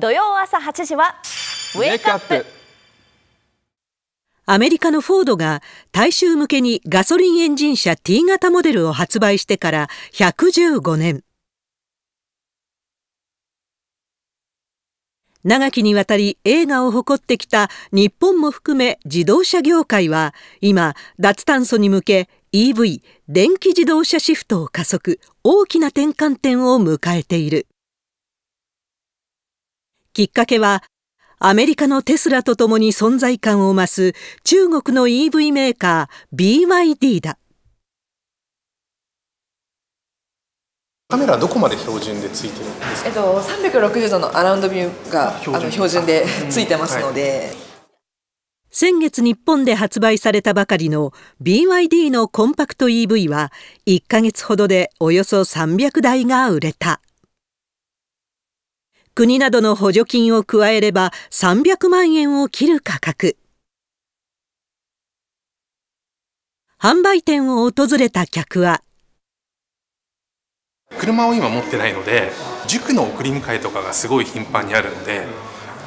土曜朝8時はウェイクアップアメリカのフォードが大衆向けにガソリンエンジン車 T 型モデルを発売してから115年。長きにわたり映画を誇ってきた日本も含め自動車業界は今、脱炭素に向け EV、電気自動車シフトを加速、大きな転換点を迎えている。きっかけは、アメリカのテスラと共に存在感を増す中国の EV メーカー BYD だ。カメラどこまで標準でついてるんですか、えっと、360度のアラウンドビューが標準あの標準で ついてますので、うんはい、先月日本で発売されたばかりの BYD のコンパクト EV は1ヶ月ほどでおよそ300台が売れた。国などの補助金を加えれば300万円を切る価格。販売店を訪れた客は。車を今持ってないので、塾の送り迎えとかがすごい頻繁にあるんで、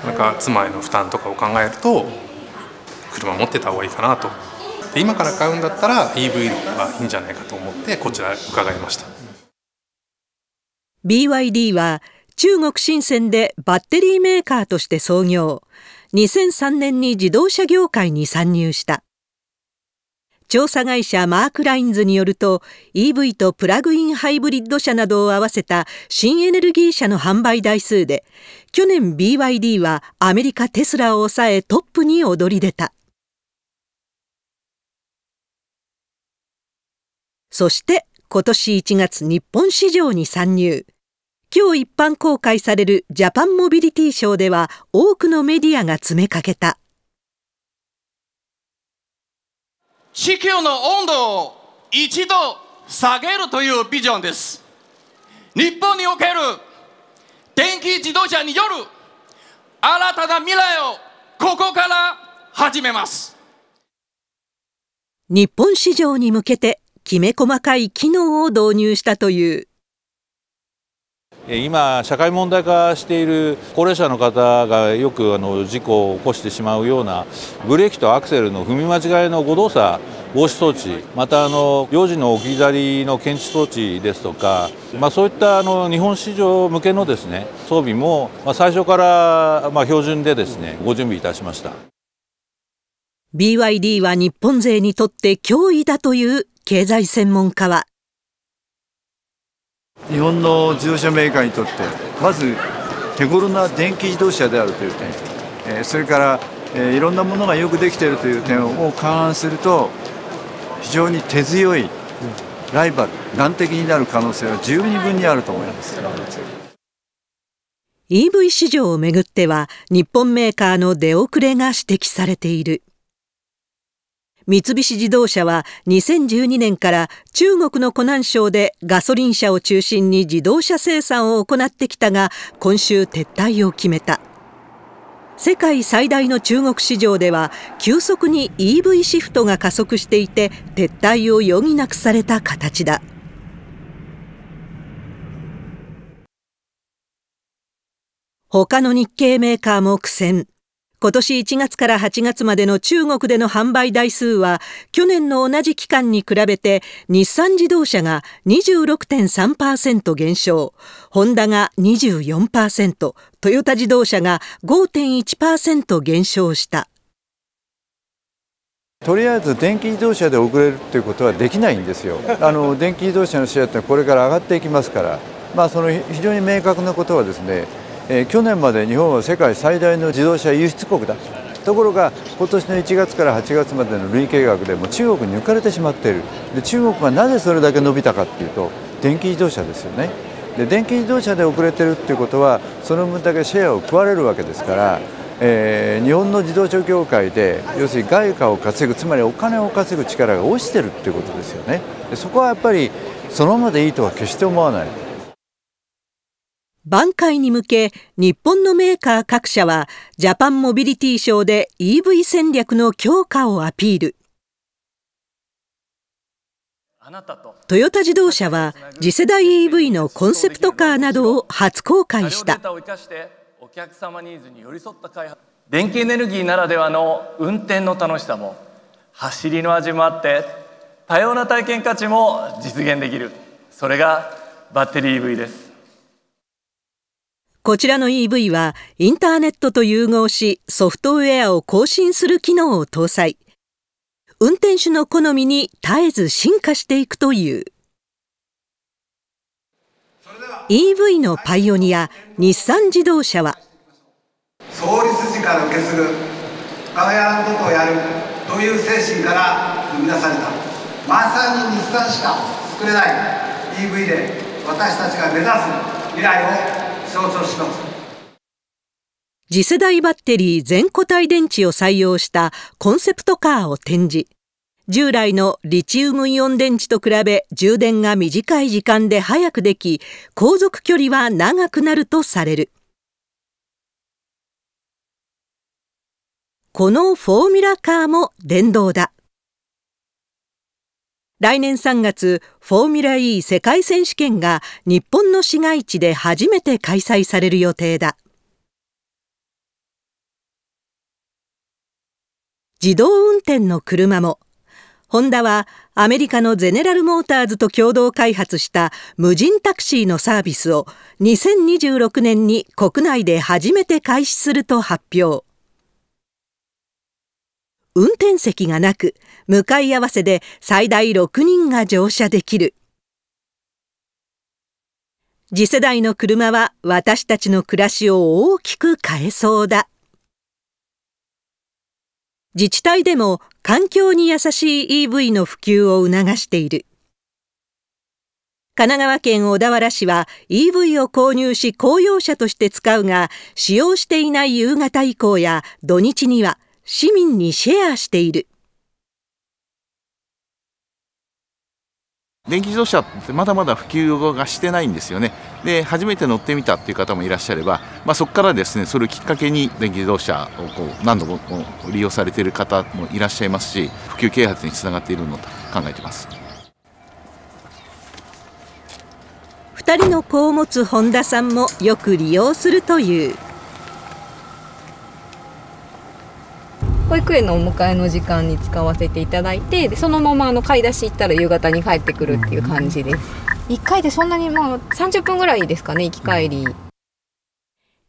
なんか妻への負担とかを考えると、車持ってた方がいいかなと。で今から買うんだったら EV の方がいいんじゃないかと思って、こちら伺いました。BYD は中国深センでバッテリーメーカーとして創業。2003年に自動車業界に参入した。調査会社マークラインズによると、EV とプラグインハイブリッド車などを合わせた新エネルギー車の販売台数で、去年 BYD はアメリカテスラを抑えトップに躍り出た。そして今年1月日本市場に参入。今日一般公開されるジャパンモビリティショーでは、多くのメディアが詰めかけた。地球の温度を一度下げるというビジョンです。日本における電気自動車による新たな未来をここから始めます。日本市場に向けてきめ細かい機能を導入したという。今、社会問題化している高齢者の方がよくあの事故を起こしてしまうようなブレーキとアクセルの踏み間違いの誤動作防止装置、またあの幼児の置き去りの検知装置ですとか、まあ、そういったあの日本市場向けのです、ね、装備も、まあ、最初からまあ標準でです、ね、ご準備いたしました BYD は日本勢にとって脅威だという経済専門家は。日本の自動車メーカーにとってまず手頃な電気自動車であるという点、えそれから、えいろんなものがよくできているという点を勘案すると非常に手強いライバル難敵になる可能性は十二分にあると思います。EV 市場をめぐっては日本メーカーの出遅れが指摘されている。三菱自動車は2012年から中国の湖南省でガソリン車を中心に自動車生産を行ってきたが、今週撤退を決めた。世界最大の中国市場では急速に EV シフトが加速していて撤退を余儀なくされた形だ。他の日系メーカーも苦戦。ことし1月から8月までの中国での販売台数は、去年の同じ期間に比べて、日産自動車が26.3%減少、ホンダが24%、トヨタ自動車が5.1%減少した。とりあえず電気自動車で遅れるということはできないんですよ。あの電気自動車のシェアってこれから上がっていきますから、まあ、その非常に明確なことはですねえ去年まで日本は世界最大の自動車輸出国だところが今年の1月から8月までの累計額でも中国に抜かれてしまっているで中国がなぜそれだけ伸びたかっていうと電気自動車ですよねで電気自動車で遅れてるっていうことはその分だけシェアを食われるわけですから、えー、日本の自動車業界で要するに外貨を稼ぐつまりお金を稼ぐ力が落ちてるっていうことですよねでそこはやっぱりそのままでいいとは決して思わない挽回に向け、日本のメーカー各社は、ジャパンモビリティショーで EV 戦略の強化をアピール。トヨタ自動車は、次世代 EV のコンセプトカーなどを初公開した。電気エネルギーならではの運転の楽しさも、走りの味もあって、多様な体験価値も実現できる。それがバッテリー EV です。こちらの EV は、インターネットと融合し、ソフトウェアを更新する機能を搭載。運転手の好みに絶えず進化していくという。EV のパイオニア、日産自動車は、創立時から受け継ぐ、他やらんことをやるという精神から生み出された、まさに日産しか作れない EV で、私たちが目指す未来を次世代バッテリー全固体電池を採用したコンセプトカーを展示。従来のリチウムイオン電池と比べ充電が短い時間で早くでき、航続距離は長くなるとされる。このフォーミュラカーも電動だ。来年3月、フォーミュラ E 世界選手権が日本の市街地で初めて開催される予定だ。自動運転の車も、ホンダはアメリカのゼネラルモーターズと共同開発した無人タクシーのサービスを2026年に国内で初めて開始すると発表。運転席がなく、向かい合わせで最大6人が乗車できる。次世代の車は私たちの暮らしを大きく変えそうだ。自治体でも環境に優しい EV の普及を促している。神奈川県小田原市は EV を購入し公用車として使うが、使用していない夕方以降や土日には市民にシェアしている。電気自動車ってまだまだ普及がしてないんですよね。で、初めて乗ってみたっていう方もいらっしゃれば、まあ、そこからですね、それをきっかけに電気自動車をこう何度も利用されている方もいらっしゃいますし、普及啓発につながっているのと考えています。2人の子を持つ本田さんもよく利用するという。保育園のお迎えの時間に使わせていただいてでそのままあの買い出し行ったら夕方に帰ってくるっていう感じです1回でそんなにもう30分ぐらいですかね行き帰り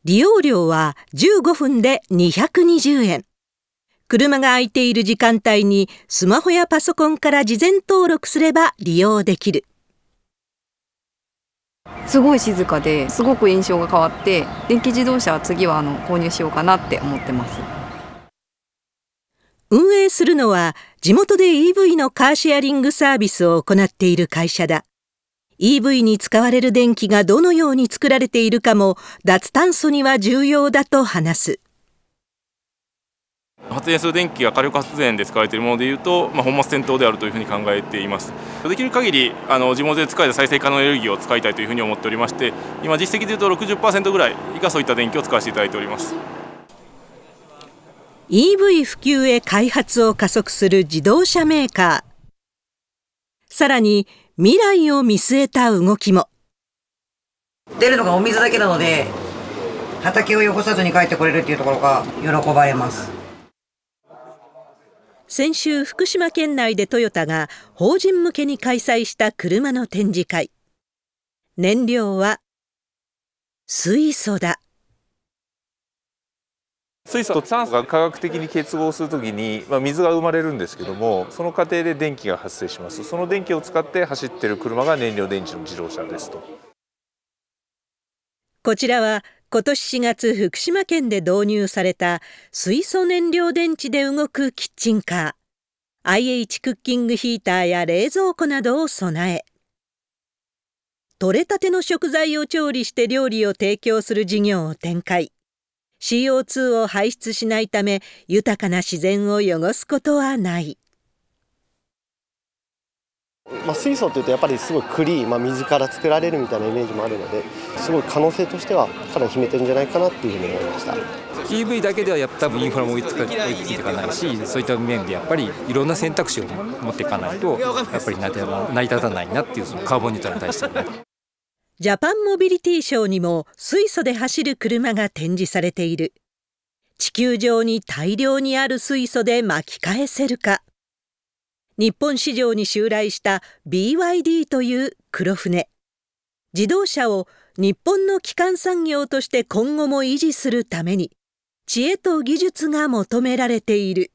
利用料は15分で220円車が空いている時間帯にスマホやパソコンから事前登録すれば利用できるすごい静かですごく印象が変わって電気自動車は次はあの購入しようかなって思ってます。運営するのは、地元で EV のカーシェアリングサービスを行っている会社だ。EV に使われる電気がどのように作られているかも、脱炭素には重要だと話す。発電する電気が火力発電で使われているものでいうと、まあ、本末転倒であるというふうに考えていますできる限りあり地元で使える再生可能エネルギーを使いたいというふうに思っておりまして今実績でいうと60%ぐらいがそういった電気を使わせていただいております EV 普及へ開発を加速する自動車メーカー。さらに、未来を見据えた動きも。出るのがお水だけなので、畑を汚さずに帰ってこれるっていうところが喜ばれます。先週、福島県内でトヨタが法人向けに開催した車の展示会。燃料は水素だ。水素と酸素が化学的に結合するときに、まあ、水が生まれるんですけどもその過程で電気が発生しますその電気を使って走ってる車が燃料電池の自動車ですとこちらはことし4月福島県で導入された水素燃料電池で動くキッチンカー IH クッキングヒーターや冷蔵庫などを備え取れたての食材を調理して料理を提供する事業を展開。CO2 を排出しないため、豊かな自然を汚すことはない。まあ、水素っていうとやっぱりすごいクリーン、まあ、水から作られるみたいなイメージもあるのですごい可能性としてはかなり秘めてるんじゃないかなっていうふうに思いました EV だけではやっぱりインフラも追いつか追いついていかないしそういった面でやっぱりいろんな選択肢を持っていかないとやっぱり成り立たないなっていうそのカーボンニュートラルに対してはね。ジャパンモビリティショーにも水素で走る車が展示されている。地球上に大量にある水素で巻き返せるか。日本市場に襲来した BYD という黒船。自動車を日本の基幹産業として今後も維持するために、知恵と技術が求められている。